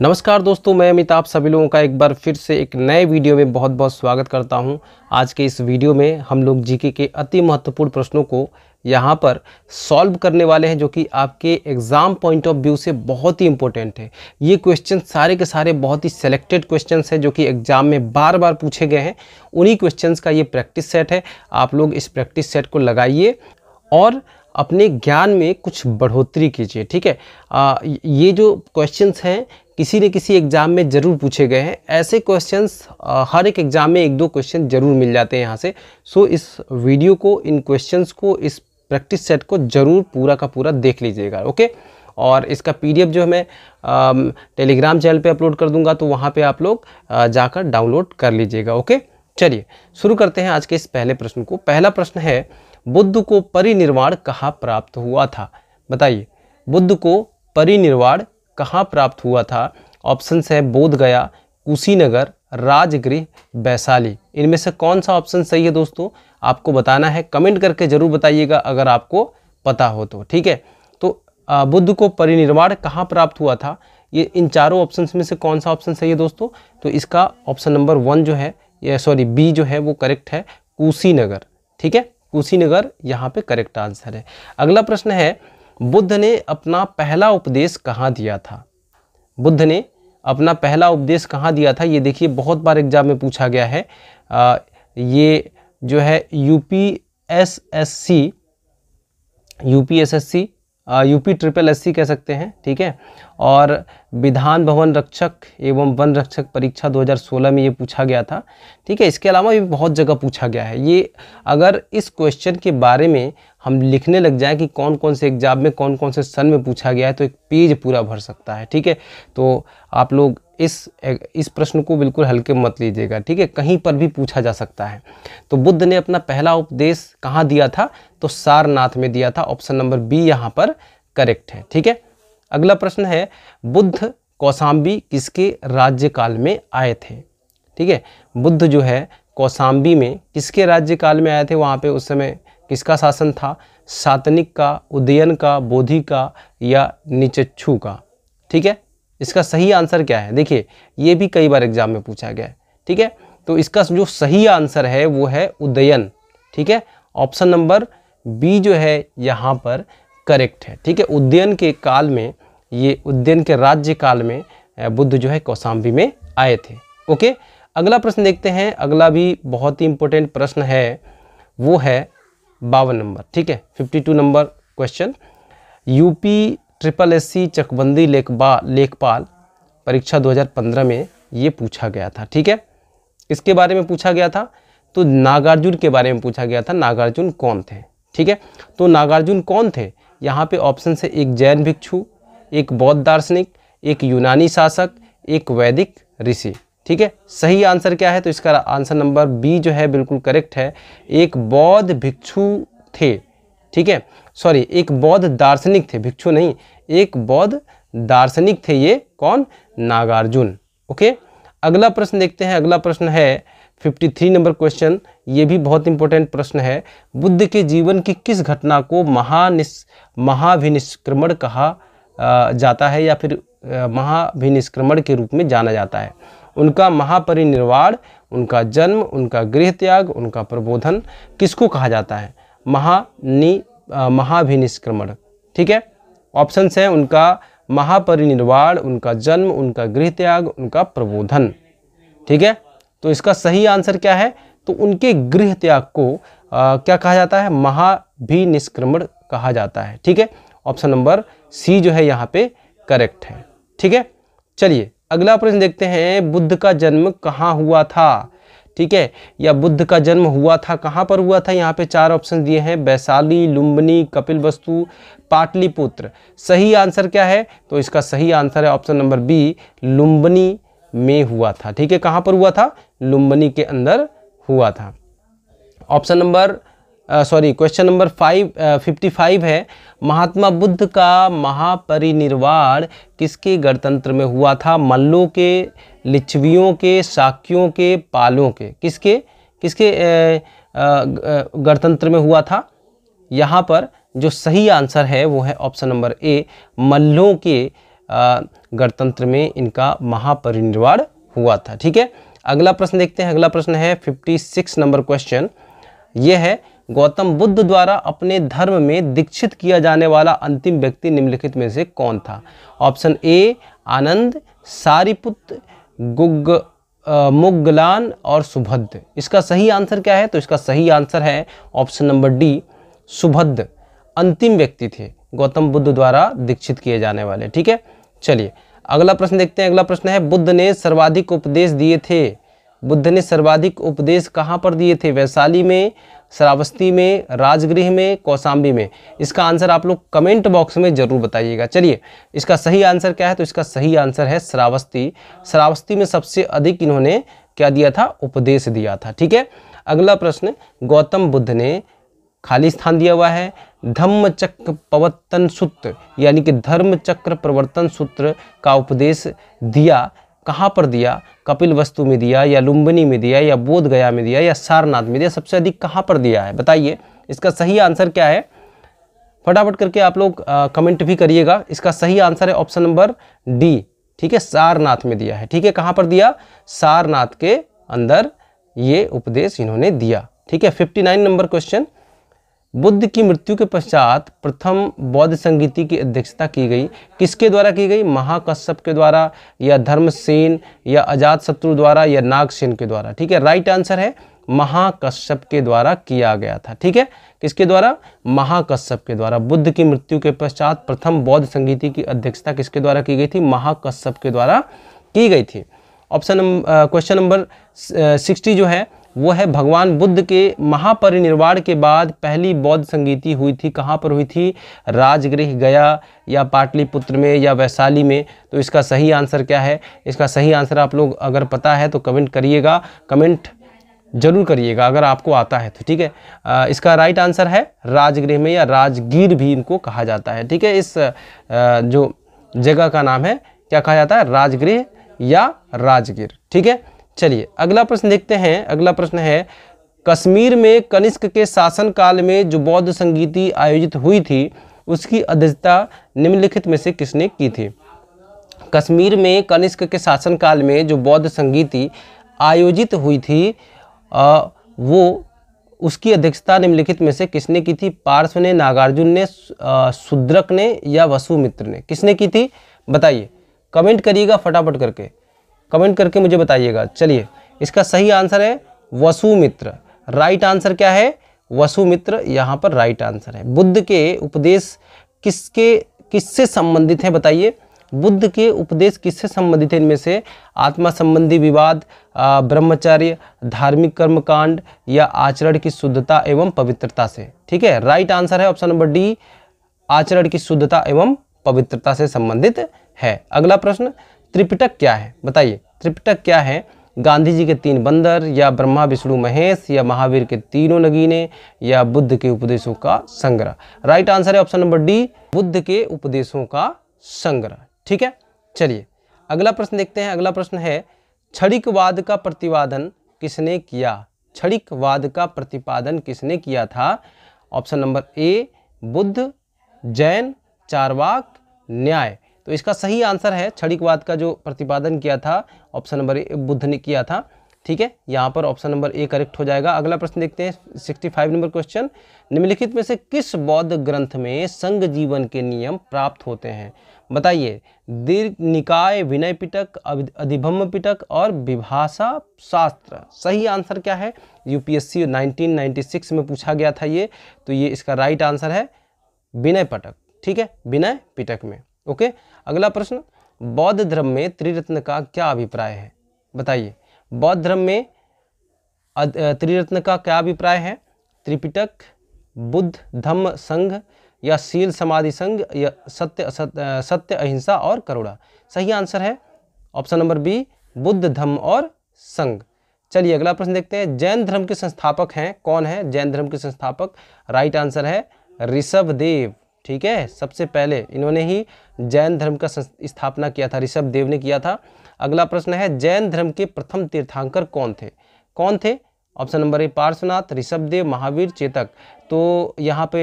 नमस्कार दोस्तों मैं अमिताभ सभी लोगों का एक बार फिर से एक नए वीडियो में बहुत बहुत स्वागत करता हूं आज के इस वीडियो में हम लोग जीके के अति महत्वपूर्ण प्रश्नों को यहाँ पर सॉल्व करने वाले हैं जो कि आपके एग्ज़ाम पॉइंट ऑफ व्यू से बहुत ही इंपॉर्टेंट है ये क्वेश्चन सारे के सारे बहुत ही सेलेक्टेड क्वेश्चन हैं जो कि एग्ज़ाम में बार बार पूछे गए हैं उन्हीं क्वेश्चन का ये प्रैक्टिस सेट है आप लोग इस प्रैक्टिस सेट को लगाइए और अपने ज्ञान में कुछ बढ़ोतरी कीजिए ठीक है आ, ये जो क्वेश्चंस हैं किसी न किसी एग्ज़ाम में ज़रूर पूछे गए हैं ऐसे क्वेश्चंस हर एक एग्ज़ाम में एक दो क्वेश्चन ज़रूर मिल जाते हैं यहाँ से सो इस वीडियो को इन क्वेश्चंस को इस प्रैक्टिस सेट को ज़रूर पूरा का पूरा देख लीजिएगा ओके और इसका पी जो है मैं टेलीग्राम चैनल पर अपलोड कर दूँगा तो वहाँ पर आप लोग जाकर डाउनलोड कर लीजिएगा ओके चलिए शुरू करते हैं आज के इस पहले प्रश्न को पहला प्रश्न है बुद्ध को परिनिर्वाण कहाँ प्राप्त हुआ था बताइए बुद्ध को परिनिर्वाण कहाँ प्राप्त हुआ था ऑप्शन है बोध गया कुशीनगर राजगृह वैशाली इनमें से कौन सा ऑप्शन सही है दोस्तों आपको बताना है कमेंट करके ज़रूर बताइएगा अगर आपको पता हो तो ठीक है तो बुद्ध को परिनिर्वाण कहाँ प्राप्त हुआ था ये इन चारों ऑप्शन में से कौन सा ऑप्शन सही है दोस्तों तो इसका ऑप्शन नंबर वन जो है सॉरी बी जो है वो करेक्ट है कुशीनगर ठीक है कुशीनगर यहाँ पे करेक्ट आंसर है अगला प्रश्न है बुद्ध ने अपना पहला उपदेश कहाँ दिया था बुद्ध ने अपना पहला उपदेश कहाँ दिया था ये देखिए बहुत बार एग्जाम में पूछा गया है आ, ये जो है U P S S C U P S S C UP triple S कह सकते हैं ठीक है और विधान भवन रक्षक एवं वन रक्षक परीक्षा 2016 में ये पूछा गया था ठीक है इसके अलावा भी बहुत जगह पूछा गया है ये अगर इस क्वेश्चन के बारे में हम लिखने लग जाएं कि कौन कौन से एग्जाम में कौन कौन से सन में पूछा गया है तो एक पेज पूरा भर सकता है ठीक है तो आप लोग इस इस प्रश्न को बिल्कुल हल्के मत लीजिएगा ठीक है कहीं पर भी पूछा जा सकता है तो बुद्ध ने अपना पहला उपदेश कहाँ दिया था तो सारनाथ में दिया था ऑप्शन नंबर बी यहाँ पर करेक्ट है ठीक है अगला प्रश्न है बुद्ध कौसाम्बी किसके राज्यकाल में आए थे ठीक है बुद्ध जो है कौसाम्बी में किसके राज्यकाल में आए थे वहाँ पे उस समय किसका शासन था सातनिक का उदयन का बोधि का या निचच्छू का ठीक है इसका सही आंसर क्या है देखिए ये भी कई बार एग्जाम में पूछा गया है ठीक है तो इसका जो सही आंसर है वो है उदयन ठीक है ऑप्शन नंबर बी जो है यहाँ पर करेक्ट है ठीक है उदयन के काल में ये उदयन के राज्य काल में बुद्ध जो है कौसाम्बी में आए थे ओके अगला प्रश्न देखते हैं अगला भी बहुत ही इंपॉर्टेंट प्रश्न है वो है बावन नंबर ठीक है fifty two number question UP triple S C चकबंदी लेखबा लेखपाल परीक्षा 2015 में ये पूछा गया था ठीक है इसके बारे में पूछा गया था तो नागार्जुन के बारे में पूछा गया था नागार्जुन कौन थे ठीक है तो नागार्जुन कौन थे यहाँ पे ऑप्शन से एक जैन भिक्षु एक बौद्ध दार्शनिक एक यूनानी शासक एक वैदिक ऋषि ठीक है सही आंसर क्या है तो इसका आंसर नंबर बी जो है बिल्कुल करेक्ट है एक बौद्ध भिक्षु थे ठीक है सॉरी एक बौद्ध दार्शनिक थे भिक्षु नहीं एक बौद्ध दार्शनिक थे ये कौन नागार्जुन ओके अगला प्रश्न देखते हैं अगला प्रश्न है 53 नंबर क्वेश्चन ये भी बहुत इंपॉर्टेंट प्रश्न है बुद्ध के जीवन की किस घटना को महानिस महाभिनिष्क्रमण कहा जाता है या फिर महाभिनिष्क्रमण के रूप में जाना जाता है उनका महापरिनिर्वाण उनका जन्म उनका गृह त्याग उनका प्रबोधन किसको कहा जाता है महानि महाभिनिष्क्रमण ठीक है ऑप्शंस हैं उनका महापरिनिर्वाण उनका जन्म उनका गृह त्याग उनका प्रबोधन ठीक है तो इसका सही आंसर क्या है तो उनके गृह त्याग को आ, क्या कहा जाता है महाभिनिष्क्रमण कहा जाता है ठीक है ऑप्शन नंबर सी जो है यहाँ पे करेक्ट है ठीक है चलिए अगला प्रश्न देखते हैं बुद्ध का जन्म कहाँ हुआ था ठीक है या बुद्ध का जन्म हुआ था कहाँ पर हुआ था यहाँ पे चार ऑप्शन दिए हैं वैशाली लुम्बनी कपिल वस्तु पाटलिपुत्र सही आंसर क्या है तो इसका सही आंसर है ऑप्शन नंबर बी लुम्बनी में हुआ था ठीक है कहाँ पर हुआ था लुम्बनी के अंदर हुआ था option number sorry question number five fifty five है महात्मा बुद्ध का महापरिनिर्वाण किसके गणतंत्र में हुआ था मल्लों के लिच्छवियों के साक्यों के पालों के किसके किसके गणतंत्र में हुआ था यहाँ पर जो सही आंसर है वो है ऑप्शन नंबर ए मल्लों के गणतंत्र में इनका महापरिनिर्वाण हुआ था ठीक है अगला प्रश्न देखते हैं अगला प्रश्न है फिफ्टी सिक्स नंबर क्वेश्चन ये है गौतम बुद्ध द्वारा अपने धर्म में दीक्षित किया जाने वाला अंतिम व्यक्ति निम्नलिखित में से कौन था ऑप्शन ए आनंद सारिपुत गुग मुगलान और सुभद्र इसका सही आंसर क्या है तो इसका सही आंसर है ऑप्शन नंबर डी सुभद्र अंतिम व्यक्ति थे गौतम बुद्ध द्वारा दीक्षित किए जाने वाले ठीक है चलिए अगला प्रश्न देखते हैं अगला प्रश्न है बुद्ध ने सर्वाधिक उपदेश दिए थे बुद्ध ने सर्वाधिक उपदेश कहाँ पर दिए थे वैशाली में श्रावस्ती में राजगृह में कौसाम्बी में इसका आंसर आप लोग कमेंट बॉक्स में जरूर बताइएगा चलिए इसका सही आंसर क्या है तो इसका सही आंसर है श्रावस्ती श्रावस्ती में सबसे अधिक इन्होंने क्या दिया था उपदेश दिया था ठीक है अगला प्रश्न गौतम बुद्ध ने खाली स्थान दिया हुआ है धम्म चक्र पवर्तन सूत्र यानी कि धर्म चक्र प्रवर्तन सूत्र का उपदेश दिया कहाँ पर दिया कपिल वस्तु में दिया या लुम्बनी में दिया या बोध गया में दिया या सारनाथ में दिया सबसे अधिक कहाँ पर दिया है बताइए इसका सही आंसर क्या है फटाफट करके आप लोग कमेंट भी करिएगा इसका सही आंसर है ऑप्शन नंबर डी ठीक है सारनाथ में दिया है ठीक है कहाँ पर दिया सारनाथ के अंदर ये उपदेश इन्होंने दिया ठीक है फिफ्टी नंबर क्वेश्चन बुद्ध की मृत्यु के पश्चात प्रथम बौद्ध संगीति की अध्यक्षता की गई किसके द्वारा की गई महाकश्यप के द्वारा या धर्मसेन या अजात शत्रु द्वारा या नागसेन के द्वारा ठीक है राइट आंसर है महाकश्यप के द्वारा किया गया था ठीक है किसके द्वारा महाकश्यप के द्वारा बुद्ध की मृत्यु के पश्चात प्रथम बौद्ध संगीति की अध्यक्षता किसके द्वारा की गई थी महाकश्यप के द्वारा की गई थी ऑप्शन क्वेश्चन नंबर सिक्सटी जो है वो है भगवान बुद्ध के महापरिनिर्वाण के बाद पहली बौद्ध संगीति हुई थी कहाँ पर हुई थी राजगृह गया या पाटलिपुत्र में या वैशाली में तो इसका सही आंसर क्या है इसका सही आंसर आप लोग अगर पता है तो कमेंट करिएगा कमेंट जरूर करिएगा अगर आपको आता है तो ठीक है आ, इसका राइट आंसर है राजगृह में या राजगीर भी इनको कहा जाता है ठीक है इस आ, जो जगह का नाम है क्या कहा जाता है राजगृह या राजगीर ठीक है चलिए अगला प्रश्न देखते हैं अगला प्रश्न है कश्मीर में कनिष्क के शासनकाल में जो बौद्ध संगीति आयोजित हुई थी उसकी अध्यक्षता निम्नलिखित में से किसने की थी कश्मीर में कनिष्क के शासनकाल में जो बौद्ध संगीति आयोजित हुई थी आ, वो उसकी अध्यक्षता निम्नलिखित में से किसने की थी पार्श्व ने नागार्जुन ने शुद्रक ने या वसुमित्र ने किसने की थी बताइए कमेंट करिएगा फटाफट करके कमेंट करके मुझे बताइएगा चलिए इसका सही आंसर है वसुमित्र राइट आंसर क्या है वसुमित्र यहाँ पर राइट आंसर है बुद्ध के उपदेश किसके किससे संबंधित हैं बताइए बुद्ध के उपदेश किससे संबंधित है इनमें से आत्मा संबंधी विवाद ब्रह्मचर्य धार्मिक कर्मकांड या आचरण की शुद्धता एवं पवित्रता से ठीक है राइट आंसर है ऑप्शन नंबर डी आचरण की शुद्धता एवं पवित्रता से संबंधित है अगला प्रश्न त्रिपिटक क्या है बताइए त्रिपिटक क्या है गांधी जी के तीन बंदर या ब्रह्मा विष्णु महेश या महावीर के तीनों नगीने या बुद्ध के उपदेशों का संग्रह राइट आंसर है ऑप्शन नंबर डी बुद्ध के उपदेशों का संग्रह ठीक है चलिए अगला प्रश्न देखते हैं अगला प्रश्न है छड़िकवाद का प्रतिपादन किसने किया छड़िकवाद का प्रतिपादन किसने किया था option number A Buddha Jain Charvaka Nyaya तो इसका सही आंसर है क्षणिकवाद का जो प्रतिपादन किया था ऑप्शन नंबर ए बुद्ध ने किया था ठीक है यहाँ पर ऑप्शन नंबर ए करेक्ट हो जाएगा अगला प्रश्न देखते हैं 65 नंबर क्वेश्चन निम्नलिखित में से किस बौद्ध ग्रंथ में संघ जीवन के नियम प्राप्त होते हैं बताइए दीर्घ निकाय विनय पिटक अधिभम पिटक और विभाषा शास्त्र सही आंसर क्या है यूपीएससी 1996 में पूछा गया था ये तो ये इसका राइट आंसर है विनय पटक ठीक है विनय पिटक में ओके अगला प्रश्न बौद्ध धर्म में त्रिरत्न का क्या अभिप्राय है बताइए बौद्ध धर्म में त्रिरत्न का क्या अभिप्राय है त्रिपिटक बुद्ध धम्म संघ या सील समाधि संघ या सत्य सत्य, सत्य अहिंसा और करुणा सही आंसर है option number B Buddha Dhamma और संघ चलिए अगला प्रश्न देखते हैं जैन धर्म के संस्थापक हैं कौन है जैन धर्म के संस्थापक राइट आंसर है ऋषभ देव ठीक है सबसे पहले इन्होंने ही जैन धर्म का स्थापना किया था ऋषभ देव ने किया था अगला प्रश्न है जैन धर्म के प्रथम तीर्थांकर कौन थे कौन थे option number A Parshvanath Rishabh Dev Mahavir Chetak तो यहाँ पे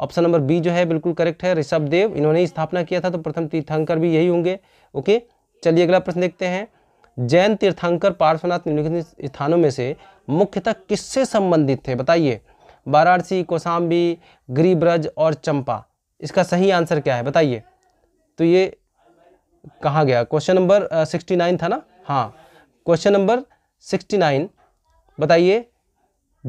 ऑप्शन नंबर बी जो है बिल्कुल करेक्ट है ऋषभ देव इन्होंने ही स्थापना किया था तो प्रथम तीर्थांकर भी यही होंगे ओके चलिए अगला प्रश्न देखते हैं जैन तीर्थांकर पार्श्वनाथ निम्नलिखित स्थानों में से मुख्यतः किससे संबंधित थे बताइए वाराणसी कौशाम्बी गिरिब्रज और चंपा इसका सही आंसर क्या है बताइए तो ये कहाँ गया क्वेश्चन नंबर सिक्सटी नाइन था ना हाँ क्वेश्चन नंबर सिक्सटी नाइन बताइए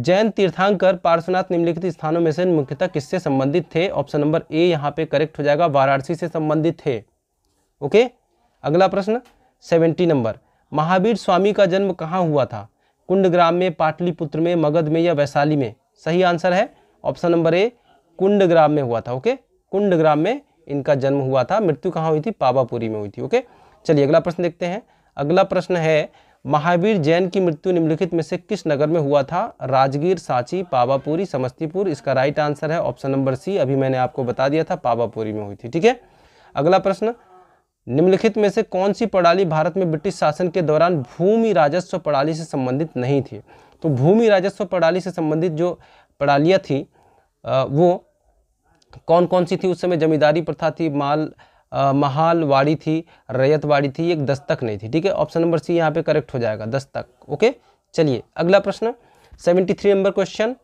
जैन तीर्थांकर पार्श्वनाथ निम्नलिखित स्थानों में से मुख्यतः किससे संबंधित थे ऑप्शन नंबर ए यहाँ पे करेक्ट हो जाएगा वाराणसी से संबंधित थे ओके अगला प्रश्न सेवेंटी नंबर महावीर स्वामी का जन्म कहाँ हुआ था कुंडग्राम में पाटलिपुत्र में मगध में या वैशाली में सही आंसर है ऑप्शन नंबर ए कुंडग्राम में हुआ था ओके कुंड ग्राम में इनका जन्म हुआ था मृत्यु कहाँ हुई थी पावापुरी में हुई थी ओके चलिए अगला प्रश्न देखते हैं अगला प्रश्न है महावीर जैन की मृत्यु निम्नलिखित में से किस नगर में हुआ था राजगीर सांची पावापुरी समस्तीपुर इसका राइट आंसर है ऑप्शन नंबर सी अभी मैंने आपको बता दिया था पावापुरी में हुई थी ठीक है अगला प्रश्न निम्नलिखित में से कौन सी प्रणाली भारत में ब्रिटिश शासन के दौरान भूमि राजस्व प्रणाली से संबंधित नहीं थी तो भूमि राजस्व प्रणाली से संबंधित जो प्रणालियाँ थी वो कौन कौन सी थी उस समय जमींदारी प्रथा थी माल आ, महाल वाड़ी थी रैयतवाड़ी थी एक दस्तक नहीं थी ठीक है ऑप्शन नंबर सी यहाँ पे करेक्ट हो जाएगा दस्तक ओके चलिए अगला प्रश्न seventy three number question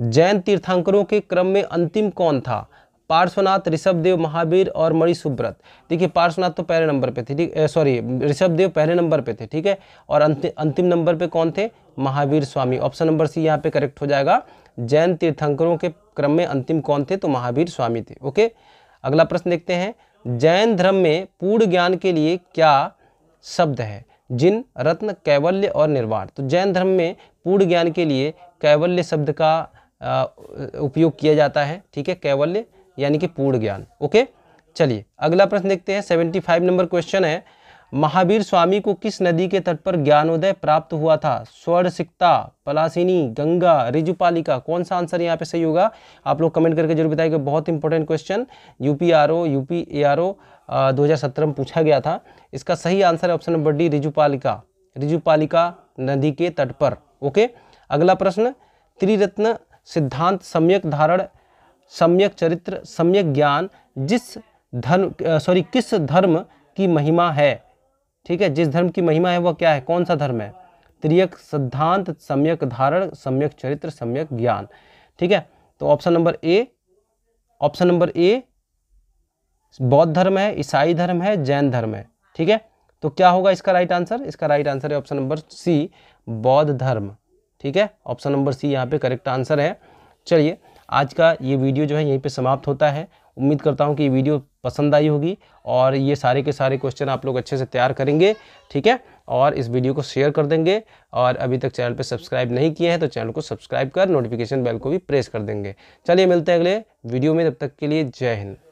Jain तीर्थांकरों के क्रम में अंतिम कौन था पार्श्वनाथ ऋषभदेव महावीर और मणि सुब्रत देखिए पार्श्वनाथ तो पहले नंबर पे थे ठीक सॉरी ऋषभदेव पहले नंबर पे थे ठीक है और अंतिम अंतिम नंबर पे कौन थे Mahavir Swami option number C यहाँ पे करेक्ट हो जाएगा जैन तीर्थंकरों के क्रम में अंतिम कौन थे तो महावीर स्वामी थे ओके अगला प्रश्न देखते हैं जैन धर्म में पूर्ण ज्ञान के लिए क्या शब्द है जिन रत्न कैवल्य और निर्वाण तो जैन धर्म में पूर्ण ज्ञान के लिए कैवल्य शब्द का उपयोग किया जाता है ठीक है कैवल्य यानी कि पूर्ण ज्ञान ओके चलिए अगला प्रश्न देखते हैं सेवेंटी फाइव नंबर क्वेश्चन है महावीर स्वामी को किस नदी के तट पर ज्ञानोदय प्राप्त हुआ था स्वर्ण सिक्ता पलासिनी गंगा रिजुपालिका कौन सा आंसर यहाँ पे सही होगा आप लोग कमेंट करके जरूर बताइएगा बहुत important question P R O UP A R O दो में पूछा गया था इसका सही आंसर है option number D Rijupalika Rijupalika नदी के तट पर ओके अगला प्रश्न त्रिरत्न सिद्धांत सम्यक धारण सम्यक चरित्र सम्यक ज्ञान जिस धर्म सॉरी किस धर्म की महिमा है ठीक है जिस धर्म की महिमा है वह क्या है कौन सा धर्म है त्रियक सिद्धांत सम्यक धारण सम्यक चरित्र सम्यक ज्ञान ठीक है तो option number A option number A बौद्ध धर्म है ईसाई धर्म है जैन धर्म है ठीक है तो क्या होगा इसका राइट आंसर इसका राइट आंसर है ऑप्शन नंबर सी बौद्ध धर्म ठीक है ऑप्शन नंबर सी यहाँ पे करेक्ट आंसर है चलिए आज का ये वीडियो जो है यहीं पे समाप्त होता है उम्मीद करता हूँ कि ये वीडियो पसंद आई होगी और ये सारे के सारे क्वेश्चन आप लोग अच्छे से तैयार करेंगे ठीक है और इस वीडियो को शेयर कर देंगे और अभी तक चैनल पर सब्सक्राइब नहीं किए हैं तो चैनल को सब्सक्राइब कर नोटिफिकेशन बेल को भी प्रेस कर देंगे चलिए मिलते हैं अगले वीडियो में तब तक के लिए जय हिंद